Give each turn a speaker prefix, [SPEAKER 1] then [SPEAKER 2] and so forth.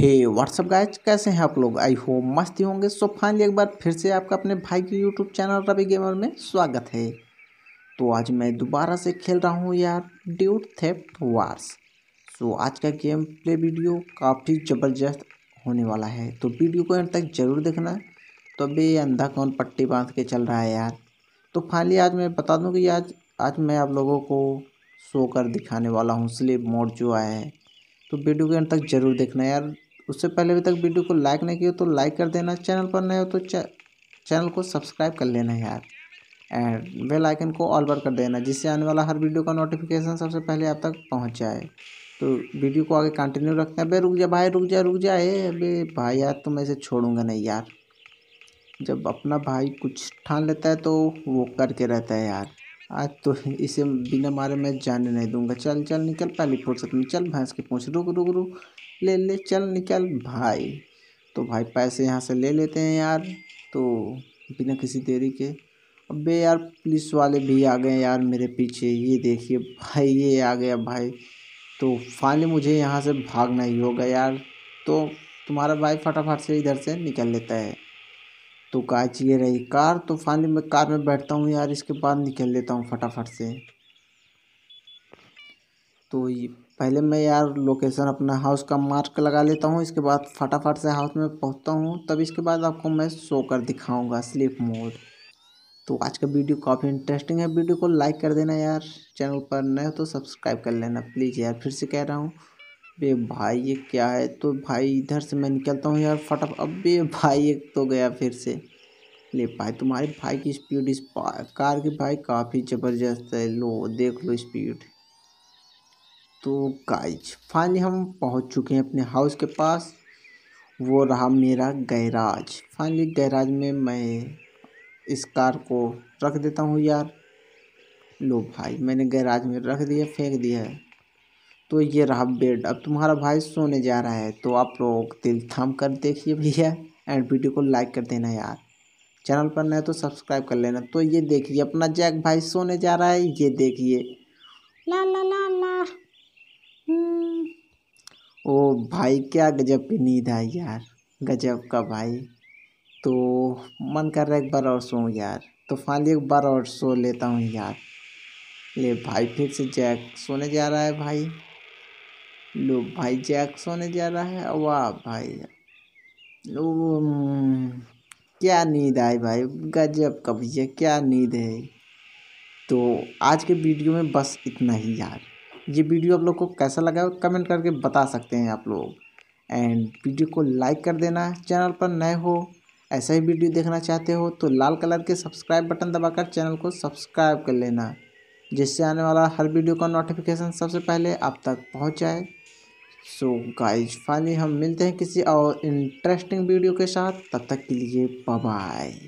[SPEAKER 1] हे what's up guys कैसे हैं आप लोग आई होप मस्ती होंगे सो फाइनली एक बार फिर से आपका अपने भाई के यूट्यूब चैनल रवि गेमर में स्वागत है तो आज मैं दोबारा से खेल रहा हूँ यार ड्यूट थेप्ट वार्स सो आज का गेम प्ले वीडियो काफ़ी ज़बरदस्त होने वाला है तो वीडियो को एंड तक जरूर देखना तो अभी अंधा कौन पट्टी बांध के चल रहा है यार तो फाइनली आज मैं बता दूँ कि आज आज मैं आप लोगों को शो कर दिखाने वाला हूँ स्लीप मोड जो आया है तो वीडियो के अंत तक जरूर देखना यार उससे पहले अभी तक वीडियो को लाइक नहीं किया तो लाइक कर देना चैनल पर नए हो तो चैनल को सब्सक्राइब कर लेना यार एंड बेल आइकन को ऑल पर कर देना जिससे आने वाला हर वीडियो का नोटिफिकेशन सबसे पहले आप तक पहुंच जाए तो वीडियो को आगे कंटिन्यू रखते हैं अबे रुक जा भाई रुक जा रुक जा ए अबे भाई यार तुम ऐसे छोड़ूंगा नहीं यार जब अपना भाई कुछ ठान लेता है तो वो करके रहता है यार आज तो इसे बिना मारे मैं जाने नहीं दूंगा चल चल निकल पहली फुर्सत में चल भैंस के पूछ रुक रुक रुक ले ले चल निकल भाई तो भाई पैसे यहाँ से ले लेते हैं यार तो बिना किसी देरी के अबे यार पुलिस वाले भी आ गए यार मेरे पीछे ये देखिए भाई ये आ गया भाई तो फाइनली मुझे यहाँ से भागना ही होगा यार तो तुम्हारा भाई फटाफट से इधर से निकल लेता है तो काज ये रही कार तो फाइनली मैं कार में बैठता हूँ यार इसके बाद निकल लेता हूँ फटाफट से तो ये पहले मैं यार लोकेशन अपना हाउस का मार्क लगा लेता हूँ इसके बाद फटाफट से हाउस में पहुँचता हूँ तब इसके बाद आपको मैं शो कर दिखाऊँगा स्लीप मोड तो आज का वीडियो काफ़ी इंटरेस्टिंग है वीडियो को लाइक कर देना यार चैनल पर नए हो तो सब्सक्राइब कर लेना प्लीज़ यार फिर से कह रहा हूँ बे भाई ये क्या है तो भाई इधर से मैं निकलता हूँ यार फटाफ अबे भाई एक तो गया फिर से ले भाई तुम्हारे भाई की स्पीड इस कार की भाई काफ़ी ज़बरदस्त है लो देख लो स्पीड तो गाइज फाइनली हम पहुँच चुके हैं अपने हाउस के पास वो रहा मेरा गैराज फाइनली गैराज में मैं इस कार को रख देता हूँ यार लो भाई मैंने गैराज में रख दिया फेंक दिया है तो ये रहा बेड अब तुम्हारा भाई सोने जा रहा है तो आप लोग दिल थाम कर देखिए भैया एंड वीडियो को लाइक कर देना यार चैनल पर नए तो सब्सक्राइब कर लेना तो ये देखिए अपना जैक भाई सोने जा रहा है ये देखिए ला ला ला ला हम्म। ओ भाई क्या गजब की नींद है यार गजब का भाई तो मन कर रहा है एक बार और सो यार तो फाइनली एक बार और सो लेता हूँ यार ले भाई फिर से जैक सोने जा रहा है भाई लो भाई जैक्स होने जा रहा है वाह भाई लो क्या नींद आई भाई गजब का भैया क्या नींद है तो आज के वीडियो में बस इतना ही यार ये वीडियो आप लोग को कैसा लगा कमेंट करके बता सकते हैं आप लोग एंड वीडियो को लाइक कर देना चैनल पर नए हो ऐसा ही वीडियो देखना चाहते हो तो लाल कलर के सब्सक्राइब बटन दबाकर चैनल को सब्सक्राइब कर लेना जिससे आने वाला हर वीडियो का नोटिफिकेशन सबसे पहले आप तक पहुंच जाए सो गाइज फाइनली हम मिलते हैं किसी और इंटरेस्टिंग वीडियो के साथ तब तक के लिए बाय